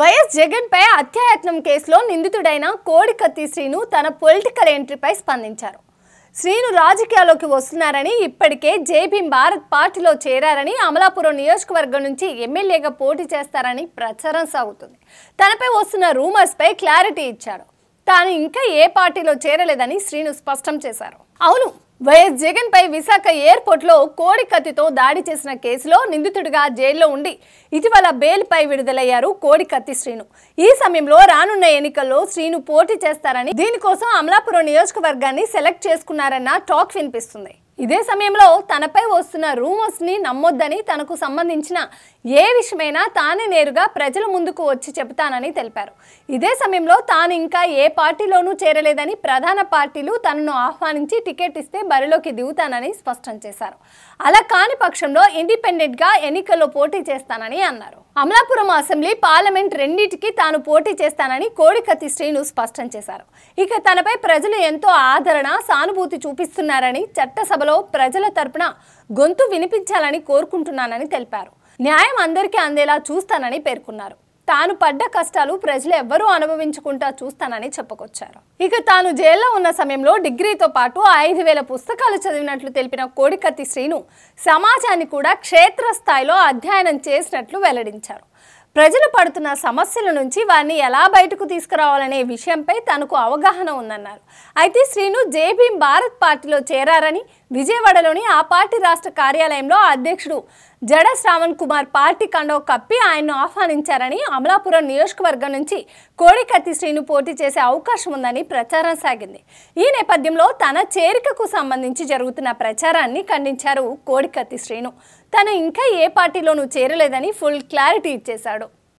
YS జగన్పై హత్యాయత్నం కేసులో నిందితుడైన కోడికత్తి శ్రీను తన పొలిటికల్ ఎంట్రీపై స్పందించారు శ్రీను రాజకీయాల్లోకి వస్తున్నారని ఇప్పటికే జేబీ భారత్ పార్టీలో చేరారని అమలాపురం నియోజకవర్గం నుంచి ఎమ్మెల్యేగా పోటీ చేస్తారని ప్రచారం సాగుతుంది తనపై వస్తున్న రూమర్స్పై క్లారిటీ ఇచ్చారు తాను ఇంకా ఏ పార్టీలో చేరలేదని శ్రీను స్పష్టం చేశారు అవును వైఎస్ జగన్ పై విశాఖ ఎయిర్పోర్ట్ లో కోడి కత్తితో దాడి చేసిన కేసులో నిందితుడిగా జైల్లో ఉండి ఇటీవల బెయిల్పై విడుదలయ్యారు కోడి కత్తి శ్రీను ఈ సమయంలో రానున్న ఎన్నికల్లో శ్రీను పోటీ చేస్తారని దీనికోసం అమలాపురం నియోజకవర్గాన్ని సెలెక్ట్ చేసుకున్నారన్న టాక్ వినిపిస్తుంది ఇదే సమయంలో తనపై వస్తున్న ని నమ్మొద్దని తనకు సంబంధించిన ఏ విషయమైనా తానే నేరుగా ప్రజల ముందుకు వచ్చి చెబుతానని తెలిపారు ఇదే సమయంలో తాను ఇంకా ఏ పార్టీలోనూ చేరలేదని ప్రధాన పార్టీలు తనను ఆహ్వానించి టికెట్ ఇస్తే బరిలోకి దిగుతానని స్పష్టం చేశారు అలా కాని పక్షంలో ఇండిపెండెంట్గా ఎన్నికల్లో పోటీ చేస్తానని అన్నారు అమలాపురం అసెంబ్లీ పార్లమెంట్ రెండింటికి తాను పోటీ చేస్తానని కోడికత్తి శ్రీను స్పష్టం చేశారు ఇక తనపై ప్రజలు ఎంతో ఆదరణ సానుభూతి చూపిస్తున్నారని చట్టసభలో ప్రజల తరపున గొంతు వినిపించాలని కోరుకుంటున్నానని తెలిపారు న్యాయం అందరికీ అందేలా చూస్తానని పేర్కొన్నారు తాను పడ్డ కష్టాలు ప్రజలు ఎవ్వరూ అనుభవించుకుంటా చూస్తానని చెప్పుకొచ్చారు ఇక తాను జైల్లో ఉన్న సమయంలో డిగ్రీతో పాటు ఐదు వేల పుస్తకాలు చదివినట్లు తెలిపిన కోడికత్తి శ్రీను సమాజాన్ని కూడా క్షేత్రస్థాయిలో అధ్యయనం చేసినట్లు వెల్లడించారు ప్రజలు పడుతున్న సమస్యల నుంచి వారిని ఎలా బయటకు తీసుకురావాలనే విషయంపై తనకు అవగాహన ఉందన్నారు అయితే శ్రీను జేబీం భారత్ పార్టీలో చేరారని విజయవాడలోని ఆ పార్టీ రాష్ట్ర కార్యాలయంలో అధ్యక్షుడు జడ శ్రావణ్ కుమార్ పార్టీ కండో కప్పి ఆయన్ను ఆహ్వానించారని అమలాపురం నియోజకవర్గం నుంచి కోడికత్తి శ్రీను పోటీ చేసే అవకాశం ఉందని ప్రచారం సాగింది ఈ నేపథ్యంలో తన చేరికకు సంబంధించి జరుగుతున్న ప్రచారాన్ని ఖండించారు కోడికత్తి శ్రీను తను ఇంకా ఏ పార్టీలోనూ చేరలేదని ఫుల్ క్లారిటీ ఇచ్చేశాడు